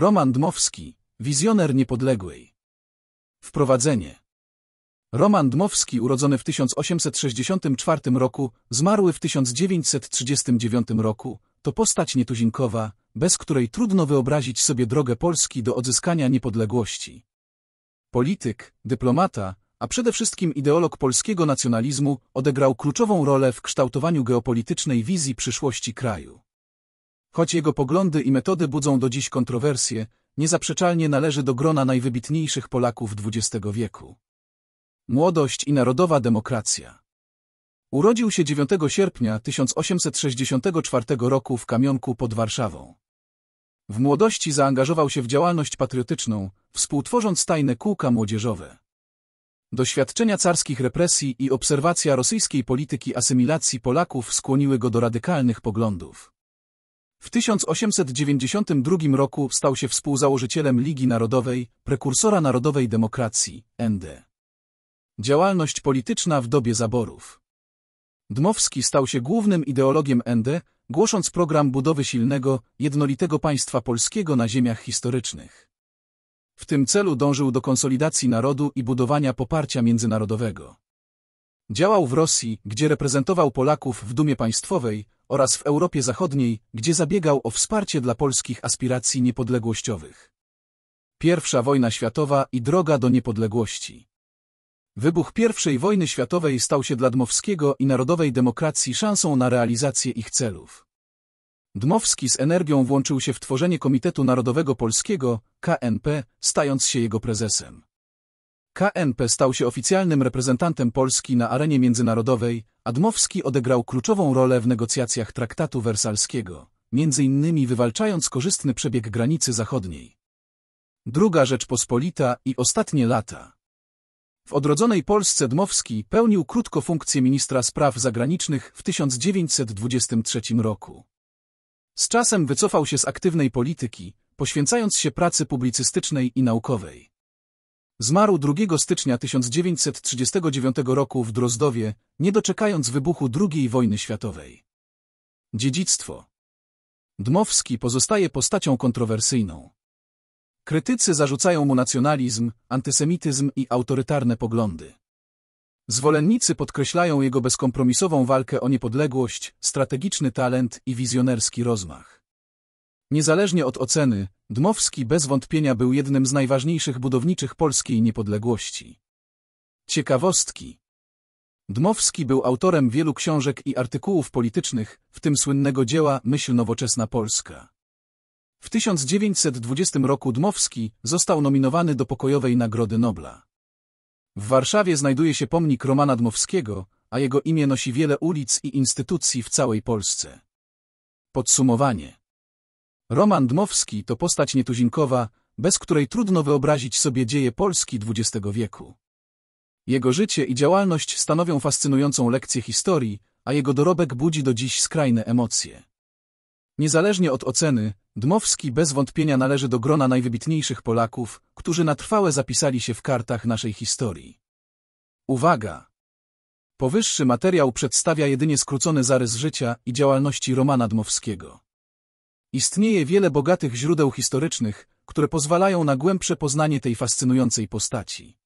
Roman Dmowski, wizjoner niepodległej. Wprowadzenie. Roman Dmowski, urodzony w 1864 roku, zmarły w 1939 roku, to postać nietuzinkowa, bez której trudno wyobrazić sobie drogę Polski do odzyskania niepodległości. Polityk, dyplomata, a przede wszystkim ideolog polskiego nacjonalizmu, odegrał kluczową rolę w kształtowaniu geopolitycznej wizji przyszłości kraju. Choć jego poglądy i metody budzą do dziś kontrowersje, niezaprzeczalnie należy do grona najwybitniejszych Polaków XX wieku. Młodość i narodowa demokracja Urodził się 9 sierpnia 1864 roku w Kamionku pod Warszawą. W młodości zaangażował się w działalność patriotyczną, współtworząc tajne kółka młodzieżowe. Doświadczenia carskich represji i obserwacja rosyjskiej polityki asymilacji Polaków skłoniły go do radykalnych poglądów. W 1892 roku stał się współzałożycielem Ligi Narodowej, prekursora narodowej demokracji, ND. Działalność polityczna w dobie zaborów. Dmowski stał się głównym ideologiem ND, głosząc program budowy silnego, jednolitego państwa polskiego na ziemiach historycznych. W tym celu dążył do konsolidacji narodu i budowania poparcia międzynarodowego. Działał w Rosji, gdzie reprezentował Polaków w Dumie Państwowej, oraz w Europie Zachodniej, gdzie zabiegał o wsparcie dla polskich aspiracji niepodległościowych. Pierwsza wojna światowa i droga do niepodległości. Wybuch I wojny światowej stał się dla Dmowskiego i narodowej demokracji szansą na realizację ich celów. Dmowski z energią włączył się w tworzenie Komitetu Narodowego Polskiego, KNP, stając się jego prezesem. KNP stał się oficjalnym reprezentantem Polski na arenie międzynarodowej, Admowski odegrał kluczową rolę w negocjacjach traktatu wersalskiego, między innymi wywalczając korzystny przebieg granicy zachodniej. Druga Rzeczpospolita i ostatnie lata. W odrodzonej Polsce Dmowski pełnił krótko funkcję ministra spraw zagranicznych w 1923 roku. Z czasem wycofał się z aktywnej polityki, poświęcając się pracy publicystycznej i naukowej. Zmarł 2 stycznia 1939 roku w Drozdowie, nie doczekając wybuchu II wojny światowej. Dziedzictwo Dmowski pozostaje postacią kontrowersyjną. Krytycy zarzucają mu nacjonalizm, antysemityzm i autorytarne poglądy. Zwolennicy podkreślają jego bezkompromisową walkę o niepodległość, strategiczny talent i wizjonerski rozmach. Niezależnie od oceny, Dmowski bez wątpienia był jednym z najważniejszych budowniczych polskiej niepodległości. Ciekawostki Dmowski był autorem wielu książek i artykułów politycznych, w tym słynnego dzieła Myśl Nowoczesna Polska. W 1920 roku Dmowski został nominowany do Pokojowej Nagrody Nobla. W Warszawie znajduje się pomnik Romana Dmowskiego, a jego imię nosi wiele ulic i instytucji w całej Polsce. Podsumowanie Roman Dmowski to postać nietuzinkowa, bez której trudno wyobrazić sobie dzieje Polski XX wieku. Jego życie i działalność stanowią fascynującą lekcję historii, a jego dorobek budzi do dziś skrajne emocje. Niezależnie od oceny, Dmowski bez wątpienia należy do grona najwybitniejszych Polaków, którzy na trwałe zapisali się w kartach naszej historii. Uwaga! Powyższy materiał przedstawia jedynie skrócony zarys życia i działalności Romana Dmowskiego. Istnieje wiele bogatych źródeł historycznych, które pozwalają na głębsze poznanie tej fascynującej postaci.